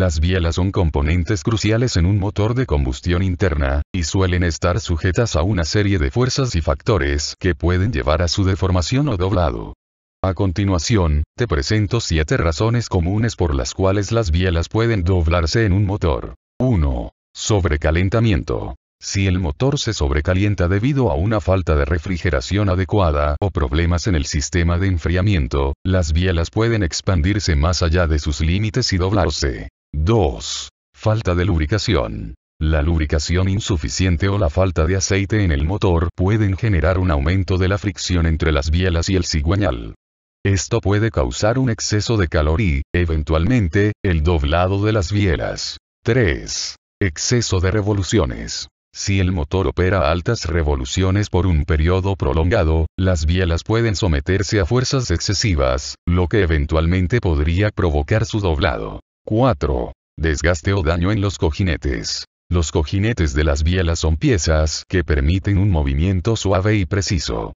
Las bielas son componentes cruciales en un motor de combustión interna, y suelen estar sujetas a una serie de fuerzas y factores que pueden llevar a su deformación o doblado. A continuación, te presento 7 razones comunes por las cuales las bielas pueden doblarse en un motor. 1. Sobrecalentamiento. Si el motor se sobrecalienta debido a una falta de refrigeración adecuada o problemas en el sistema de enfriamiento, las bielas pueden expandirse más allá de sus límites y doblarse. 2. Falta de lubricación. La lubricación insuficiente o la falta de aceite en el motor pueden generar un aumento de la fricción entre las bielas y el cigüeñal. Esto puede causar un exceso de calor y, eventualmente, el doblado de las bielas. 3. Exceso de revoluciones. Si el motor opera a altas revoluciones por un periodo prolongado, las bielas pueden someterse a fuerzas excesivas, lo que eventualmente podría provocar su doblado. 4. Desgaste o daño en los cojinetes. Los cojinetes de las bielas son piezas que permiten un movimiento suave y preciso.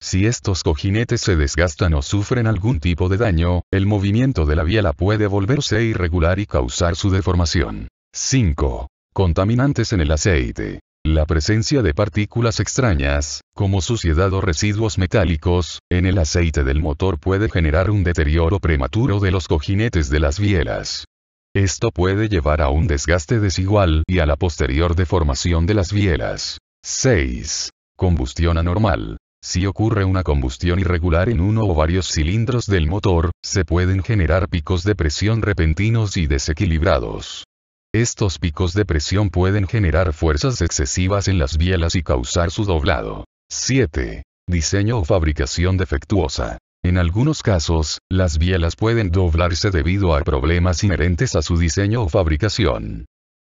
Si estos cojinetes se desgastan o sufren algún tipo de daño, el movimiento de la biela puede volverse irregular y causar su deformación. 5. Contaminantes en el aceite. La presencia de partículas extrañas, como suciedad o residuos metálicos, en el aceite del motor puede generar un deterioro prematuro de los cojinetes de las bielas. Esto puede llevar a un desgaste desigual y a la posterior deformación de las bielas. 6. Combustión anormal. Si ocurre una combustión irregular en uno o varios cilindros del motor, se pueden generar picos de presión repentinos y desequilibrados. Estos picos de presión pueden generar fuerzas excesivas en las bielas y causar su doblado. 7. Diseño o fabricación defectuosa. En algunos casos, las bielas pueden doblarse debido a problemas inherentes a su diseño o fabricación.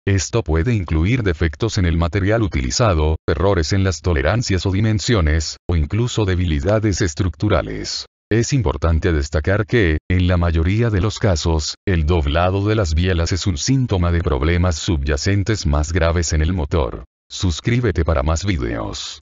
Esto puede incluir defectos en el material utilizado, errores en las tolerancias o dimensiones, o incluso debilidades estructurales. Es importante destacar que, en la mayoría de los casos, el doblado de las bielas es un síntoma de problemas subyacentes más graves en el motor. Suscríbete para más videos.